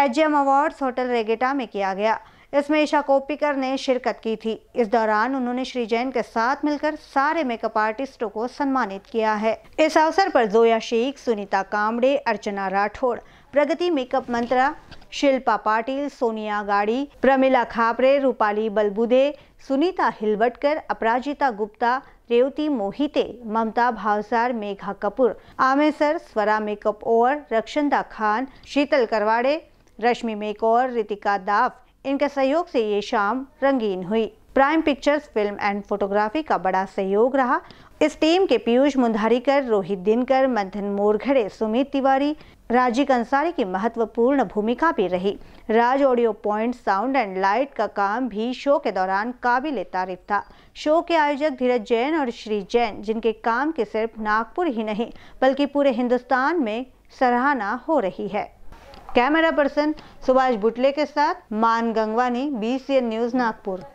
AGM awards hotel रेगेटा में किया गया इसमें ईशा कोपिकर ने शिरकत की थी इस दौरान उन्होंने श्री जैन के साथ मिलकर सारे मेकअप आर्टिस्टों को सम्मानित किया है इस अवसर पर Zoya Shaikh Sunita Kamde Archana Rathod Pragati makeup Mantra Shilpa Patil Sonia Gadi Pramila Khapre Rupali Balbude Sunita Hilwatkar Aparajita Gupta Revati Mohite Mamta Bhavsar Megha Kapoor Amesar Swara makeup over Rakshanda Khan Sheetal Karwade Rashmi make और रितिका दाफ इनके सहयोग से ये शाम रंगीन हुई prime pictures film and photography का बड़ा सहयोग रहा इस टीम के पीयूष मुंधारीकर रोहित दिनकर मंथन मोरघड़े सुमित तिवारी राजीव अंसारी की महत्वपूर्ण भूमिका भी रही Raj audio point sound and light का काम भी शो के दौरान काबिल तारीफ था शो के आयोजक धीरज जैन और श्री जैन जिनके काम की सिर्फ नागपुर ही नहीं बल्कि पूरे हिंदुस्तान में सराहना हो रही है कैमरा पर्सन सुभाष बुटले के साथ मान गंगवानी बी न्यूज़ नागपुर